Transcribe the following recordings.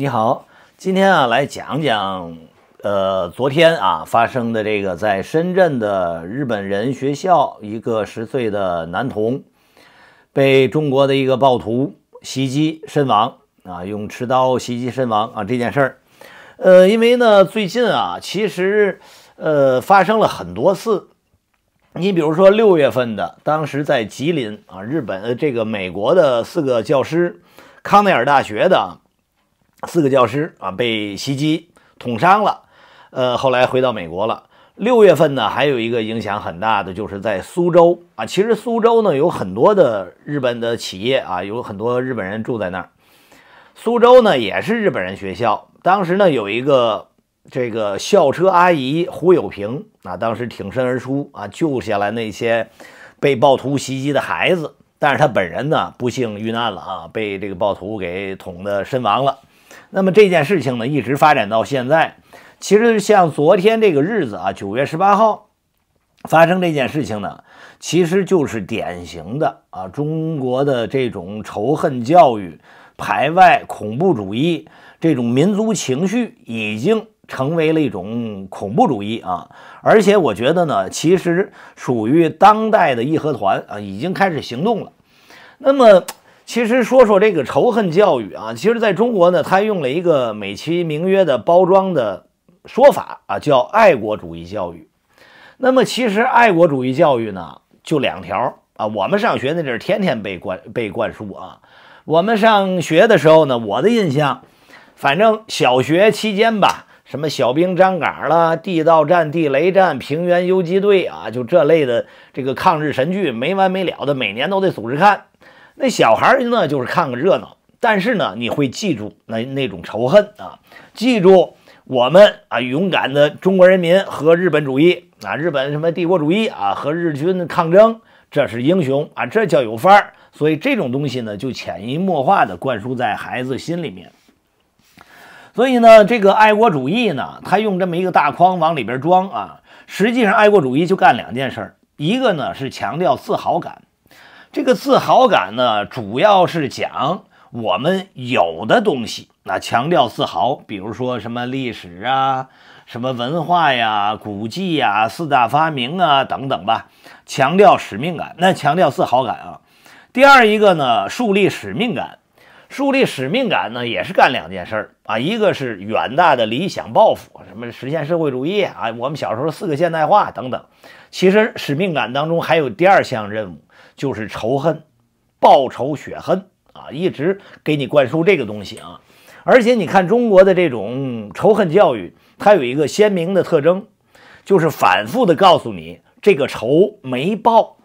你好，今天啊来讲讲，呃，昨天啊发生的这个在深圳的日本人学校，一个十岁的男童被中国的一个暴徒袭击身亡啊，用持刀袭击身亡啊这件事儿，呃，因为呢最近啊其实呃发生了很多次，你比如说六月份的，当时在吉林啊，日本呃这个美国的四个教师，康奈尔大学的。四个教师啊被袭击捅伤了，呃，后来回到美国了。六月份呢，还有一个影响很大的，就是在苏州啊。其实苏州呢有很多的日本的企业啊，有很多日本人住在那儿。苏州呢也是日本人学校。当时呢有一个这个校车阿姨胡有平啊，当时挺身而出啊，救下来那些被暴徒袭击的孩子，但是他本人呢不幸遇难了啊，被这个暴徒给捅的身亡了。那么这件事情呢，一直发展到现在，其实像昨天这个日子啊，九月十八号发生这件事情呢，其实就是典型的啊中国的这种仇恨教育、排外、恐怖主义这种民族情绪已经成为了一种恐怖主义啊，而且我觉得呢，其实属于当代的义和团啊，已经开始行动了。那么。其实说说这个仇恨教育啊，其实在中国呢，他用了一个美其名曰的包装的说法啊，叫爱国主义教育。那么其实爱国主义教育呢，就两条啊。我们上学那阵儿，天天被灌被灌输啊。我们上学的时候呢，我的印象，反正小学期间吧，什么小兵张嘎啦、地道战、地雷战、平原游击队啊，就这类的这个抗日神剧，没完没了的，每年都得组织看。那小孩呢，就是看个热闹，但是呢，你会记住那那种仇恨啊，记住我们啊，勇敢的中国人民和日本主义啊，日本什么帝国主义啊，和日军的抗争，这是英雄啊，这叫有范儿。所以这种东西呢，就潜移默化的灌输在孩子心里面。所以呢，这个爱国主义呢，他用这么一个大框往里边装啊，实际上爱国主义就干两件事儿，一个呢是强调自豪感。这个自豪感呢，主要是讲我们有的东西，那强调自豪，比如说什么历史啊、什么文化呀、古迹呀、四大发明啊等等吧。强调使命感，那强调自豪感啊。第二一个呢，树立使命感，树立使命感呢也是干两件事儿啊，一个是远大的理想抱负，什么实现社会主义啊，我们小时候四个现代化等等。其实使命感当中还有第二项任务。就是仇恨，报仇雪恨啊，一直给你灌输这个东西啊。而且你看中国的这种仇恨教育，它有一个鲜明的特征，就是反复的告诉你这个仇没报，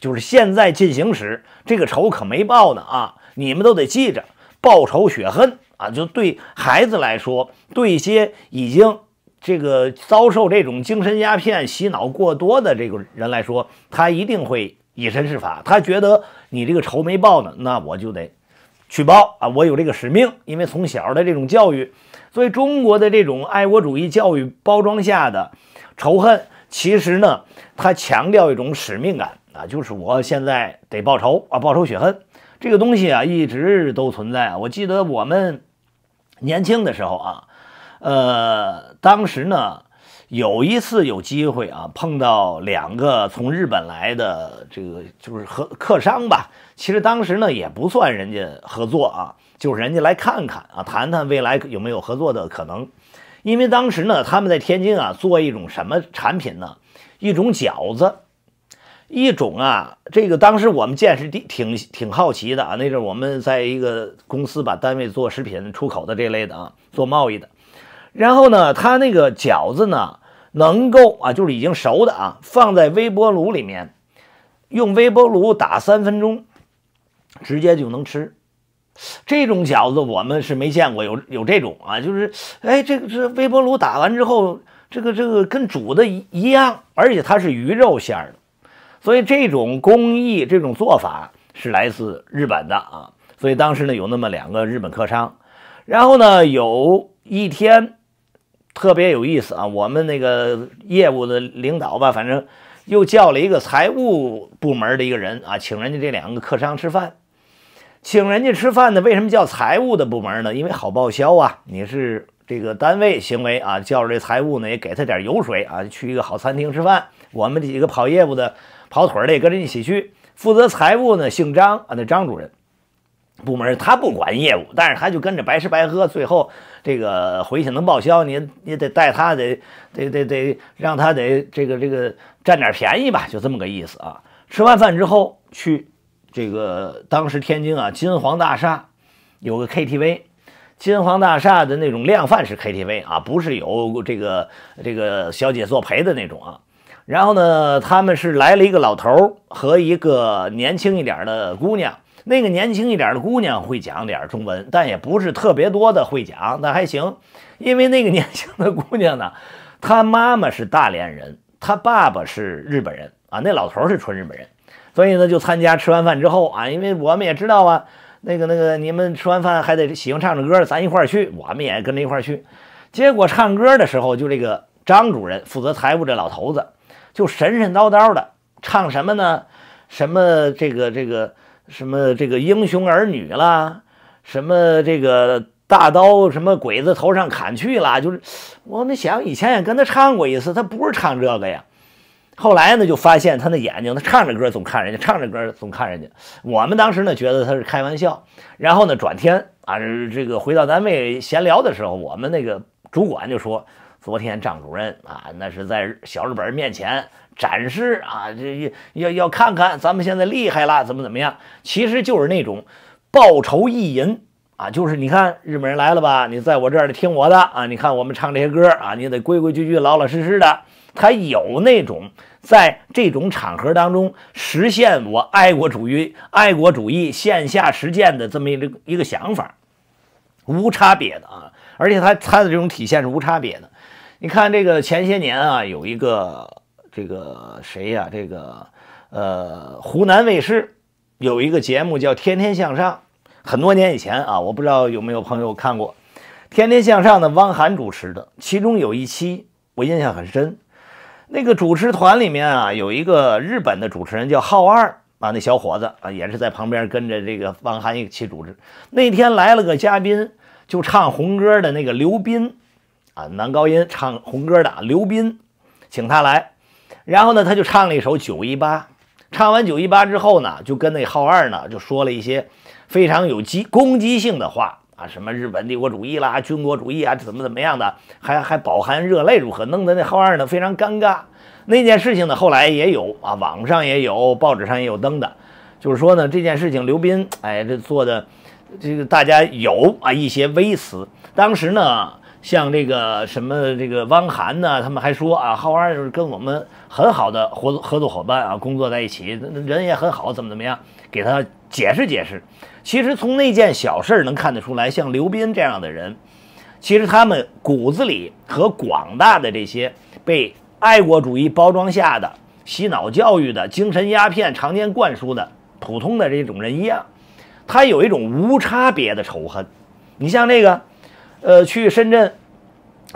就是现在进行时，这个仇可没报呢啊！你们都得记着报仇雪恨啊！就对孩子来说，对一些已经这个遭受这种精神鸦片洗脑过多的这个人来说，他一定会。以身试法，他觉得你这个仇没报呢，那我就得去报啊！我有这个使命，因为从小的这种教育，所以中国的这种爱国主义教育包装下的仇恨，其实呢，它强调一种使命感啊，就是我现在得报仇啊，报仇雪恨这个东西啊，一直都存在。我记得我们年轻的时候啊，呃，当时呢。有一次有机会啊，碰到两个从日本来的，这个就是和客商吧。其实当时呢也不算人家合作啊，就是人家来看看啊，谈谈未来有没有合作的可能。因为当时呢，他们在天津啊做一种什么产品呢？一种饺子，一种啊，这个当时我们见识挺挺好奇的啊。那阵我们在一个公司，把单位做食品出口的这类的啊，做贸易的。然后呢，他那个饺子呢？能够啊，就是已经熟的啊，放在微波炉里面，用微波炉打三分钟，直接就能吃。这种饺子我们是没见过，有有这种啊，就是哎，这个这微波炉打完之后，这个这个跟煮的一一样，而且它是鱼肉馅的，所以这种工艺、这种做法是来自日本的啊。所以当时呢，有那么两个日本客商，然后呢，有一天。特别有意思啊！我们那个业务的领导吧，反正又叫了一个财务部门的一个人啊，请人家这两个客商吃饭，请人家吃饭呢，为什么叫财务的部门呢？因为好报销啊！你是这个单位行为啊，叫这财务呢也给他点油水啊，去一个好餐厅吃饭。我们几个跑业务的、跑腿的也跟着一起去，负责财务呢姓张啊，那张主任。部门他不管业务，但是他就跟着白吃白喝，最后这个回去能报销，你你得带他得得得得让他得这个这个占点便宜吧，就这么个意思啊。吃完饭之后去这个当时天津啊金黄大厦有个 KTV，金黄大厦的那种量贩式 KTV 啊，不是有这个这个小姐作陪的那种啊。然后呢，他们是来了一个老头和一个年轻一点的姑娘。那个年轻一点的姑娘会讲点中文，但也不是特别多的会讲，那还行，因为那个年轻的姑娘呢，她妈妈是大连人，她爸爸是日本人啊，那老头是纯日本人，所以呢，就参加吃完饭之后啊，因为我们也知道啊，那个那个你们吃完饭还得喜欢唱唱歌，咱一块儿去，我们也跟着一块儿去。结果唱歌的时候，就这个张主任负责财务这老头子就神神叨叨的唱什么呢？什么这个这个。什么这个英雄儿女啦，什么这个大刀什么鬼子头上砍去啦，就是我们想以前也跟他唱过一次，他不是唱这个呀。后来呢，就发现他那眼睛，他唱着歌总看人家，唱着歌总看人家。我们当时呢觉得他是开玩笑，然后呢转天啊，这个回到单位闲聊的时候，我们那个主管就说，昨天张主任啊，那是在小日本面前。展示啊，这要要看看咱们现在厉害了，怎么怎么样？其实就是那种报仇意淫啊，就是你看日本人来了吧，你在我这儿得听我的啊。你看我们唱这些歌啊，你得规规矩矩、老老实实的。他有那种在这种场合当中实现我爱国主义、爱国主义线下实践的这么一个一个想法，无差别的啊，而且他他的这种体现是无差别的。你看这个前些年啊，有一个。这个谁呀？这个呃，湖南卫视有一个节目叫《天天向上》，很多年以前啊，我不知道有没有朋友看过《天天向上》的汪涵主持的。其中有一期我印象很深，那个主持团里面啊，有一个日本的主持人叫浩二啊，那小伙子啊，也是在旁边跟着这个汪涵一起主持。那天来了个嘉宾，就唱红歌的那个刘斌啊，男高音唱红歌的刘斌，请他来。然后呢，他就唱了一首《九一八》。唱完《九一八》之后呢，就跟那号二呢就说了一些非常有激攻击性的话啊，什么日本帝国主义啦、军国主义啊，怎么怎么样的，还还饱含热泪，如何？弄得那号二呢非常尴尬。那件事情呢，后来也有啊，网上也有，报纸上也有登的。就是说呢，这件事情刘斌哎这做的这个大家有啊一些微词。当时呢。像这个什么这个汪涵呢？他们还说啊，浩然就是跟我们很好的合作合作伙伴啊，工作在一起，人也很好，怎么怎么样？给他解释解释。其实从那件小事能看得出来，像刘斌这样的人，其实他们骨子里和广大的这些被爱国主义包装下的洗脑教育的精神鸦片常年灌输的普通的这种人一样，他有一种无差别的仇恨。你像那个。呃，去深圳，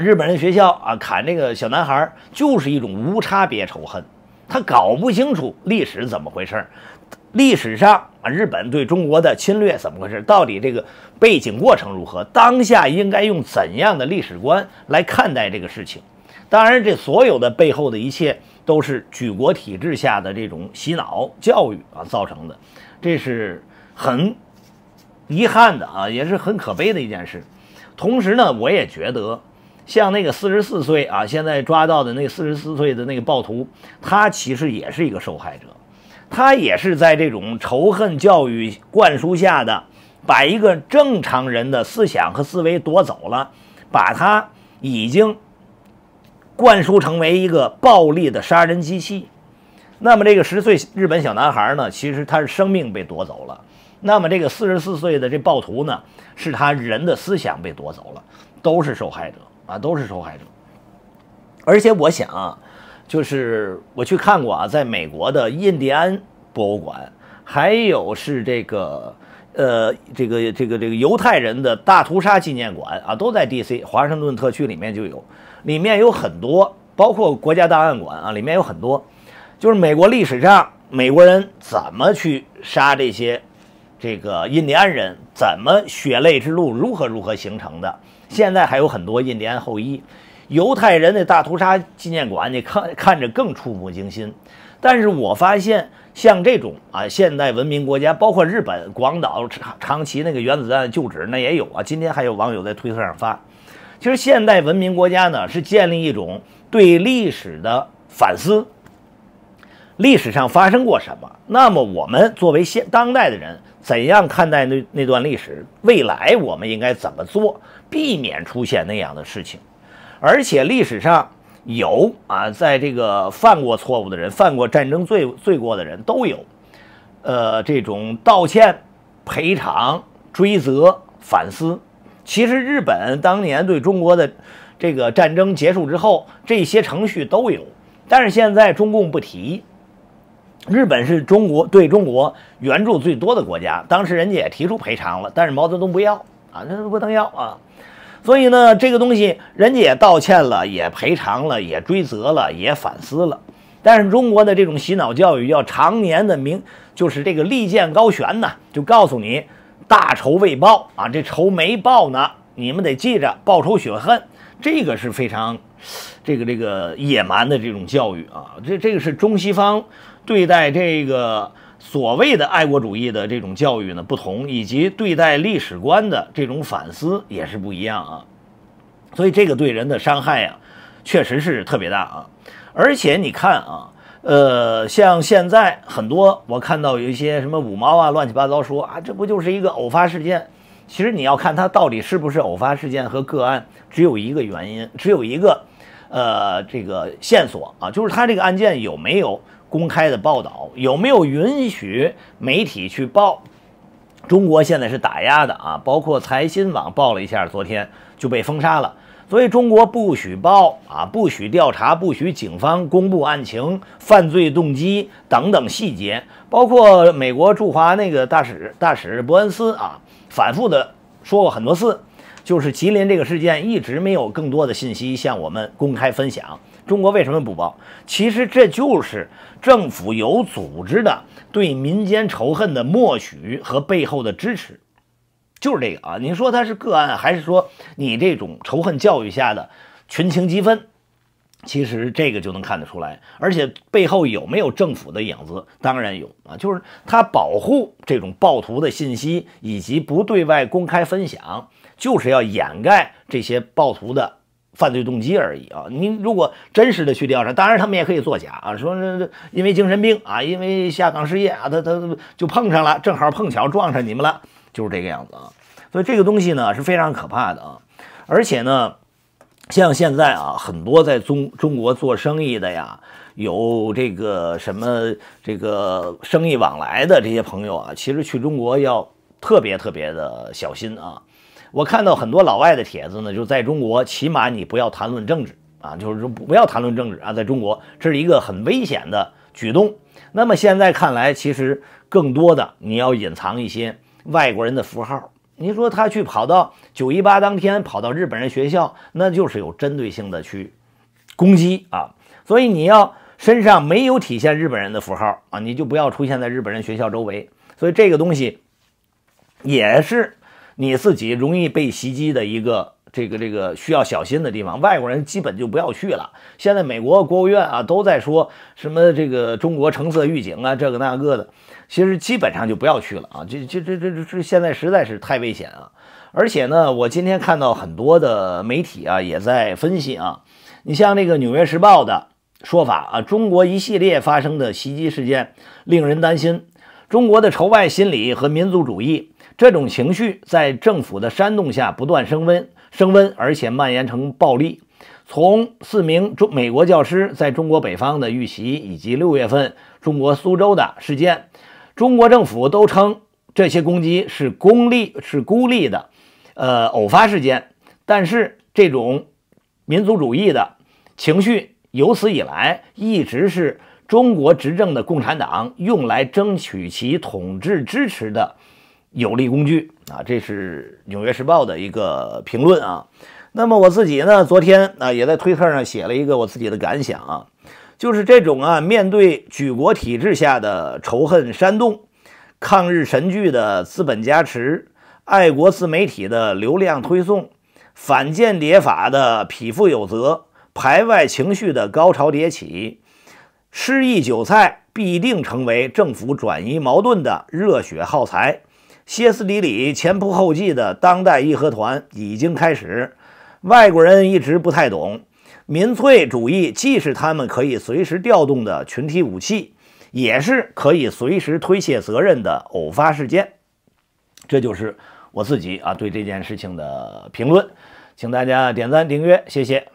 日本人学校啊，砍那个小男孩，就是一种无差别仇恨。他搞不清楚历史怎么回事儿，历史上啊，日本对中国的侵略怎么回事？到底这个背景过程如何？当下应该用怎样的历史观来看待这个事情？当然，这所有的背后的一切，都是举国体制下的这种洗脑教育啊造成的。这是很遗憾的啊，也是很可悲的一件事。同时呢，我也觉得，像那个四十四岁啊，现在抓到的那四十四岁的那个暴徒，他其实也是一个受害者，他也是在这种仇恨教育灌输下的，把一个正常人的思想和思维夺走了，把他已经灌输成为一个暴力的杀人机器。那么这个十岁日本小男孩呢，其实他是生命被夺走了。那么这个四十四岁的这暴徒呢，是他人的思想被夺走了，都是受害者啊，都是受害者。而且我想，啊，就是我去看过啊，在美国的印第安博物馆，还有是这个呃，这个这个这个犹太人的大屠杀纪念馆啊，都在 D.C. 华盛顿特区里面就有，里面有很多，包括国家档案馆啊，里面有很多，就是美国历史上美国人怎么去杀这些。这个印第安人怎么血泪之路如何如何形成的？现在还有很多印第安后裔。犹太人的大屠杀纪念馆，你看看着更触目惊心。但是我发现，像这种啊，现代文明国家，包括日本广岛长长那个原子弹旧址，那也有啊。今天还有网友在推特上发，其实现代文明国家呢，是建立一种对历史的反思。历史上发生过什么？那么我们作为现当代的人，怎样看待那那段历史？未来我们应该怎么做，避免出现那样的事情？而且历史上有啊，在这个犯过错误的人、犯过战争罪罪过的人，都有，呃，这种道歉、赔偿、追责、反思。其实日本当年对中国的这个战争结束之后，这些程序都有，但是现在中共不提。日本是中国对中国援助最多的国家，当时人家也提出赔偿了，但是毛泽东不要啊，那不能要啊，所以呢，这个东西人家也道歉了，也赔偿了，也追责了，也反思了，但是中国的这种洗脑教育，要常年的明，就是这个利剑高悬呢，就告诉你大仇未报啊，这仇没报呢，你们得记着报仇雪恨，这个是非常，这个这个野蛮的这种教育啊，这这个是中西方。对待这个所谓的爱国主义的这种教育呢不同，以及对待历史观的这种反思也是不一样啊，所以这个对人的伤害呀，确实是特别大啊。而且你看啊，呃，像现在很多我看到有一些什么五毛啊，乱七八糟说啊，这不就是一个偶发事件？其实你要看他到底是不是偶发事件和个案，只有一个原因，只有一个，呃，这个线索啊，就是他这个案件有没有。公开的报道有没有允许媒体去报？中国现在是打压的啊，包括财新网报了一下，昨天就被封杀了。所以中国不许报啊，不许调查，不许警方公布案情、犯罪动机等等细节。包括美国驻华那个大使大使伯恩斯啊，反复的说过很多次，就是吉林这个事件一直没有更多的信息向我们公开分享。中国为什么不报？其实这就是政府有组织的对民间仇恨的默许和背后的支持，就是这个啊！你说他是个案，还是说你这种仇恨教育下的群情激愤？其实这个就能看得出来，而且背后有没有政府的影子？当然有啊！就是他保护这种暴徒的信息以及不对外公开分享，就是要掩盖这些暴徒的。犯罪动机而已啊！您如果真实的去调查，当然他们也可以作假啊，说是因为精神病啊，因为下岗失业啊，他他就碰上了，正好碰巧撞上你们了，就是这个样子啊。所以这个东西呢是非常可怕的啊！而且呢，像现在啊，很多在中中国做生意的呀，有这个什么这个生意往来的这些朋友啊，其实去中国要特别特别的小心啊。我看到很多老外的帖子呢，就在中国，起码你不要谈论政治啊，就是不要谈论政治啊，在中国这是一个很危险的举动。那么现在看来，其实更多的你要隐藏一些外国人的符号。你说他去跑到九一八当天跑到日本人学校，那就是有针对性的去攻击啊。所以你要身上没有体现日本人的符号啊，你就不要出现在日本人学校周围。所以这个东西也是。你自己容易被袭击的一个这个这个需要小心的地方，外国人基本就不要去了。现在美国国务院啊都在说什么这个中国橙色预警啊，这个那个的，其实基本上就不要去了啊。这这这这这现在实在是太危险啊！而且呢，我今天看到很多的媒体啊也在分析啊，你像那个《纽约时报》的说法啊，中国一系列发生的袭击事件令人担心，中国的仇外心理和民族主义。这种情绪在政府的煽动下不断升温，升温，而且蔓延成暴力。从四名中美国教师在中国北方的遇袭，以及六月份中国苏州的事件，中国政府都称这些攻击是孤立、是孤立的，呃，偶发事件。但是，这种民族主义的情绪有史以来一直是中国执政的共产党用来争取其统治支持的。有力工具啊，这是《纽约时报》的一个评论啊。那么我自己呢，昨天啊也在推特上写了一个我自己的感想啊，就是这种啊，面对举国体制下的仇恨煽动、抗日神剧的资本加持、爱国自媒体的流量推送、反间谍法的匹夫有责、排外情绪的高潮迭起，失意韭菜必定成为政府转移矛盾的热血耗材。歇斯底里、前仆后继的当代义和团已经开始。外国人一直不太懂，民粹主义既是他们可以随时调动的群体武器，也是可以随时推卸责任的偶发事件。这就是我自己啊对这件事情的评论，请大家点赞、订阅，谢谢。